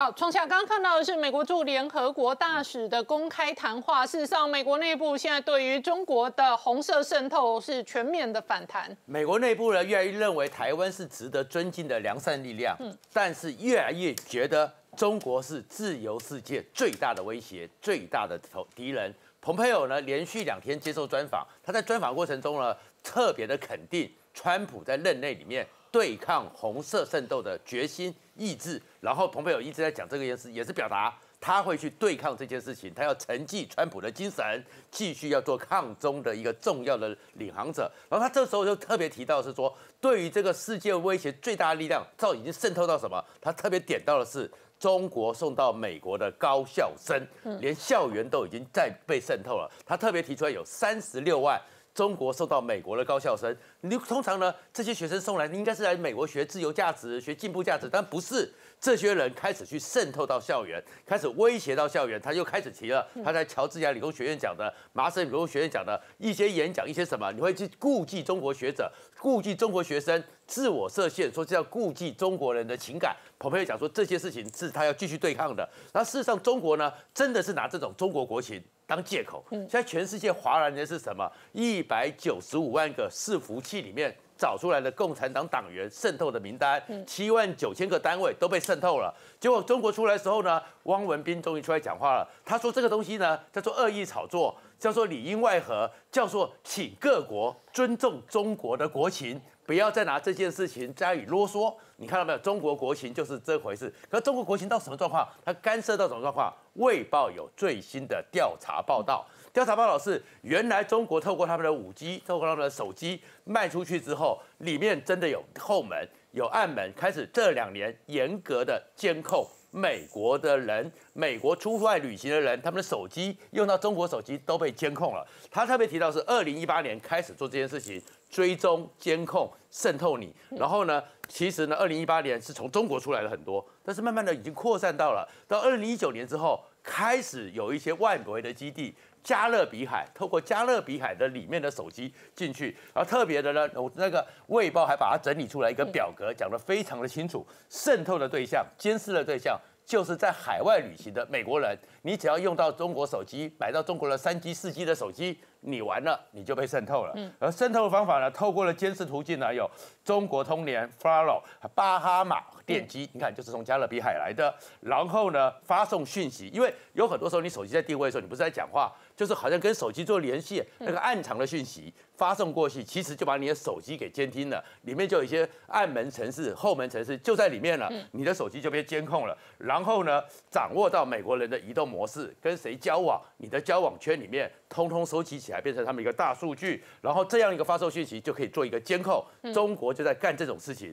好，创下刚刚看到的是美国驻联合国大使的公开谈话。事实上，美国内部现在对于中国的红色渗透是全面的反弹。美国内部呢，越来越认为台湾是值得尊敬的良善力量，嗯，但是越来越觉得中国是自由世界最大的威胁、最大的头敌人。蓬佩奥呢，连续两天接受专访，他在专访过程中呢，特别的肯定川普在任内里面对抗红色渗透的决心。意志，然后蓬佩奥一直在讲这个件事，也是表达他会去对抗这件事情，他要承继川普的精神，继续要做抗中的一个重要的领航者。然后他这时候就特别提到是说，对于这个世界威胁最大的力量，早已经渗透到什么？他特别点到的是中国送到美国的高校生，连校园都已经在被渗透了。他特别提出来有三十六万。中国受到美国的高校生，你通常呢？这些学生送来应该是来美国学自由价值、学进步价值，但不是这些人开始去渗透到校园，开始威胁到校园。他又开始提了，他在乔治亚理工学院讲的、麻省理工学院讲的一些演讲，一些什么，你会去顾忌中国学者、顾忌中国学生。自我设限，说是要顾忌中国人的情感。蓬佩瑶讲说，这些事情是他要继续对抗的。那事实上，中国呢，真的是拿这种中国国情当借口。现在全世界哗然的是什么？一百九十五万个伺服器里面找出来的共产党党员渗透的名单，七万九千个单位都被渗透了。结果中国出来时候呢，汪文斌终于出来讲话了。他说这个东西呢，叫做恶意炒作，叫做里应外合，叫做请各国尊重中国的国情。不要再拿这件事情加以啰嗦。你看到没有？中国国情就是这回事。可中国国情到什么状况？它干涉到什么状况？卫报有最新的调查报道。调查报道是原来中国透过他们的五 G，透过他们的手机卖出去之后，里面真的有后门、有暗门。开始这两年严格的监控美国的人，美国出外旅行的人，他们的手机用到中国手机都被监控了。他特别提到是二零一八年开始做这件事情。追踪、监控、渗透你，然后呢？其实呢，二零一八年是从中国出来了很多，但是慢慢的已经扩散到了。到二零一九年之后，开始有一些外国的基地，加勒比海，透过加勒比海的里面的手机进去。而特别的呢，我那个卫报还把它整理出来一个表格，讲得非常的清楚，渗透的对象、监视的对象，就是在海外旅行的美国人。你只要用到中国手机，买到中国的三 G、四 G 的手机。你完了，你就被渗透了。而渗透的方法呢，透过了监视途径呢，有中国通联、Faro、巴哈马电击，你看就是从加勒比海来的。然后呢，发送讯息，因为有很多时候你手机在定位的时候，你不是在讲话，就是好像跟手机做联系，那个暗藏的讯息发送过去，其实就把你的手机给监听了，里面就有一些暗门、城市后门、城市就在里面了，你的手机就被监控了。然后呢，掌握到美国人的移动模式，跟谁交往，你的交往圈里面。通通收集起来，变成他们一个大数据，然后这样一个发售讯息就可以做一个监控。中国就在干这种事情。